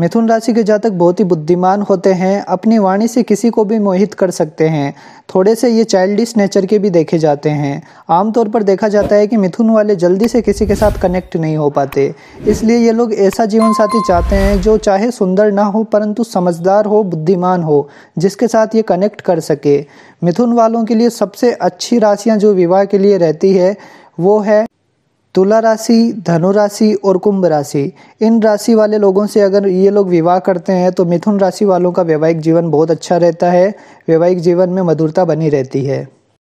मिथुन राशि के जातक बहुत ही बुद्धिमान होते हैं अपनी वाणी से किसी को भी मोहित कर सकते हैं थोड़े से ये चाइल्डिश नेचर के भी देखे जाते हैं आमतौर पर देखा जाता है कि मिथुन वाले जल्दी से किसी के साथ कनेक्ट नहीं हो पाते इसलिए ये लोग ऐसा जीवन साथी चाहते हैं जो चाहे सुंदर ना हो परंतु समझदार हो बुद्धिमान हो जिसके साथ ये कनेक्ट कर सके मिथुन वालों के लिए सबसे अच्छी राशियाँ जो विवाह के लिए रहती है वो है तुला राशि धनु राशि और कुंभ राशि इन राशि वाले लोगों से अगर ये लोग विवाह करते हैं तो मिथुन राशि वालों का वैवाहिक जीवन बहुत अच्छा रहता है वैवाहिक जीवन में मधुरता बनी रहती है